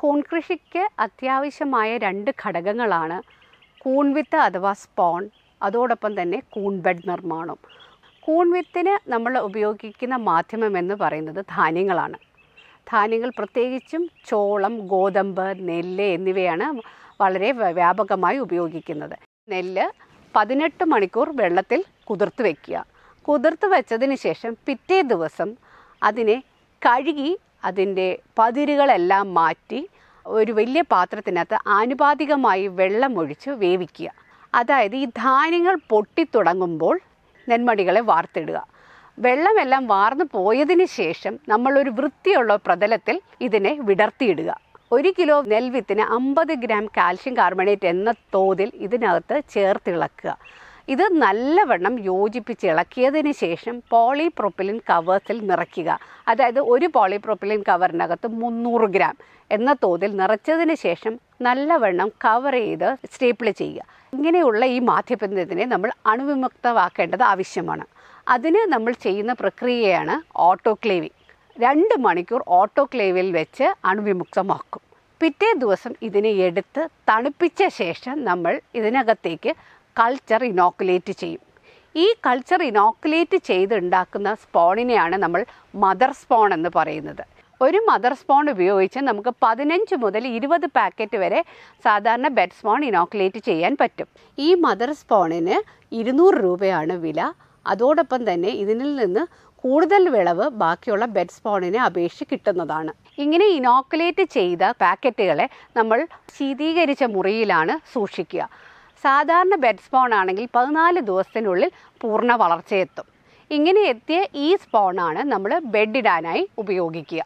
കൂൺകൃഷിക്ക് അത്യാവശ്യമായ രണ്ട് ഘടകങ്ങളാണ് കൂൺവിത്ത് അഥവാ സ്പോൺ അതോടൊപ്പം തന്നെ കൂൺബെഡ് നിർമ്മാണം കൂൺവിത്തിന് നമ്മൾ ഉപയോഗിക്കുന്ന മാധ്യമം എന്ന് പറയുന്നത് ധാന്യങ്ങളാണ് ധാന്യങ്ങൾ പ്രത്യേകിച്ചും ചോളം ഗോതമ്പ് നെല്ല് എന്നിവയാണ് വളരെ വ്യാപകമായി ഉപയോഗിക്കുന്നത് നെല്ല് പതിനെട്ട് മണിക്കൂർ വെള്ളത്തിൽ കുതിർത്ത് വയ്ക്കുക കുതിർത്ത് വെച്ചതിന് ശേഷം പിറ്റേ ദിവസം അതിനെ കഴുകി അതിൻ്റെ പതിരുകളെല്ലാം മാറ്റി ഒരു വലിയ പാത്രത്തിനകത്ത് ആനുപാതികമായി വെള്ളം ഒഴിച്ച് വേവിക്കുക അതായത് ഈ ധാന്യങ്ങൾ പൊട്ടിത്തുടങ്ങുമ്പോൾ നെന്മടികളെ വാർത്തിടുക വെള്ളമെല്ലാം വാർന്നു പോയതിന് ശേഷം നമ്മളൊരു വൃത്തിയുള്ള പ്രതലത്തിൽ ഇതിനെ വിടർത്തിയിടുക ഒരു കിലോ നെൽവിത്തിന് അമ്പത് ഗ്രാം കാൽഷ്യം കാർബണേറ്റ് എന്ന തോതിൽ ഇതിനകത്ത് ചേർത്തിളക്കുക ഇത് നല്ലവണ്ണം യോജിപ്പിച്ച് ഇളക്കിയതിന് ശേഷം പോളിപ്രൊപ്പിലിൻ കവേഴ്സിൽ നിറയ്ക്കുക അതായത് ഒരു പോളിപ്രൊപ്പിലിൻ കവറിനകത്ത് മുന്നൂറ് ഗ്രാം എന്ന തോതിൽ നിറച്ചതിന് ശേഷം നല്ലവണ്ണം കവർ ചെയ്ത് സ്റ്റേപ്പിൾ ചെയ്യുക ഇങ്ങനെയുള്ള ഈ മാധ്യബന്ധത്തിനെ നമ്മൾ അണുവിമുക്തമാക്കേണ്ടത് ആവശ്യമാണ് അതിന് നമ്മൾ ചെയ്യുന്ന പ്രക്രിയയാണ് ഓട്ടോക്ലേവിംഗ് രണ്ട് മണിക്കൂർ ഓട്ടോക്ലേവിൽ വെച്ച് അണുവിമുക്തമാക്കും പിറ്റേ ദിവസം ഇതിനെ എടുത്ത് തണുപ്പിച്ച ശേഷം നമ്മൾ ഇതിനകത്തേക്ക് കൾച്ചർ ഇനോക്കുലേറ്റ് ചെയ്യും ഈ കൾച്ചർ ഇനോക്കുലേറ്റ് ഉണ്ടാക്കുന്ന സ്പോണിനെയാണ് നമ്മൾ മദർ സ്പോൺ എന്ന് പറയുന്നത് ഒരു മദർ സ്പോൺ ഉപയോഗിച്ച് നമുക്ക് പതിനഞ്ച് മുതൽ ഇരുപത് പാക്കറ്റ് വരെ സാധാരണ ബെഡ് സ്പോൺ ഇനോക്കുലേറ്റ് ചെയ്യാൻ പറ്റും ഈ മദർ സ്പോണിന് ഇരുന്നൂറ് രൂപയാണ് വില അതോടൊപ്പം തന്നെ ഇതിനിൽ നിന്ന് കൂടുതൽ വിളവ് ബാക്കിയുള്ള ബെഡ് സ്പോണിനെ അപേക്ഷിച്ച് കിട്ടുന്നതാണ് ഇങ്ങനെ ഇനോക്കുലേറ്റ് ചെയ്ത പാക്കറ്റുകളെ നമ്മൾ ശീതീകരിച്ച മുറിയിലാണ് സൂക്ഷിക്കുക സാധാരണ ബെഡ് സ്പോൺ ആണെങ്കിൽ പതിനാല് ദിവസത്തിനുള്ളിൽ പൂർണ്ണ വളർച്ചയെത്തും ഇങ്ങനെ എത്തിയ ഈ സ്പോണാണ് നമ്മൾ ബെഡിടാനായി ഉപയോഗിക്കുക